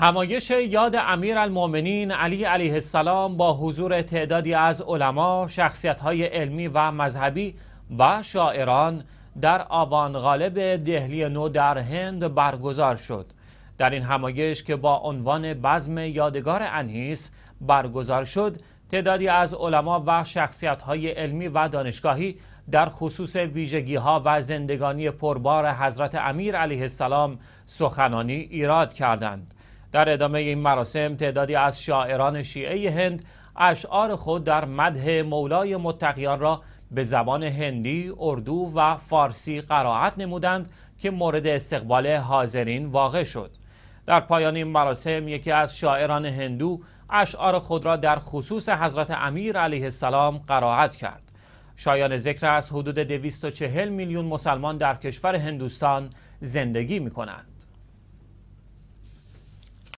همایش یاد امیرالمؤمنین علی علیه السلام با حضور تعدادی از علما، شخصیت‌های علمی و مذهبی و شاعران در آوان غالب دهلی نو در هند برگزار شد. در این همایش که با عنوان بزم یادگار انیس برگزار شد، تعدادی از علما و شخصیت‌های علمی و دانشگاهی در خصوص ویژگی و زندگانی پربار حضرت امیر علیه السلام سخنانی ایراد کردند. در ادامه این مراسم تعدادی از شاعران شیعه هند اشعار خود در مده مولای متقیان را به زبان هندی، اردو و فارسی قرائت نمودند که مورد استقبال حاضرین واقع شد. در پایان این مراسم یکی از شاعران هندو اشعار خود را در خصوص حضرت امیر علیه السلام قرائت کرد. شایان ذکر از حدود 240 میلیون مسلمان در کشور هندوستان زندگی می کنند.